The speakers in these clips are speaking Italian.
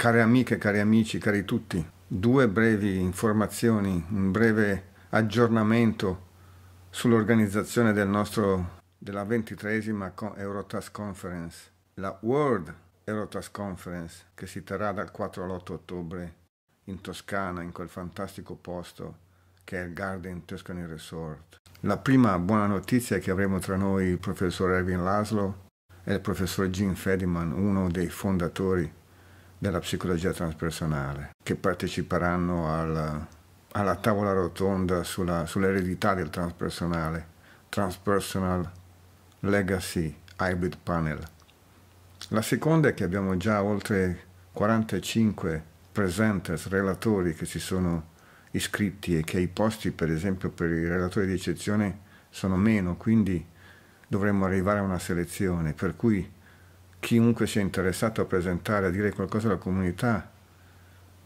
Care amiche, cari amici, cari tutti, due brevi informazioni, un breve aggiornamento sull'organizzazione del nostro, della ventitresima Eurotask Conference, la World Eurotask Conference, che si terrà dal 4 all'8 ottobre in Toscana, in quel fantastico posto che è il Garden Tuscany Resort. La prima buona notizia è che avremo tra noi il professor Erwin Laszlo e il professor Gene Fediman, uno dei fondatori della psicologia transpersonale, che parteciperanno alla, alla tavola rotonda sulla, sull'eredità del transpersonale, Transpersonal Legacy Hybrid Panel. La seconda è che abbiamo già oltre 45 presenters, relatori che si sono iscritti e che i posti, per esempio, per i relatori di eccezione sono meno, quindi dovremmo arrivare a una selezione, per cui chiunque sia interessato a presentare, a dire qualcosa alla comunità,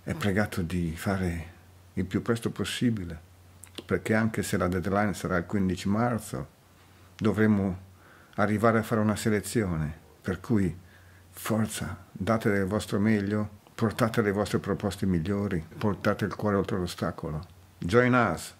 è pregato di fare il più presto possibile, perché anche se la deadline sarà il 15 marzo, dovremo arrivare a fare una selezione, per cui forza, date del vostro meglio, portate le vostre proposte migliori, portate il cuore oltre l'ostacolo. Join us!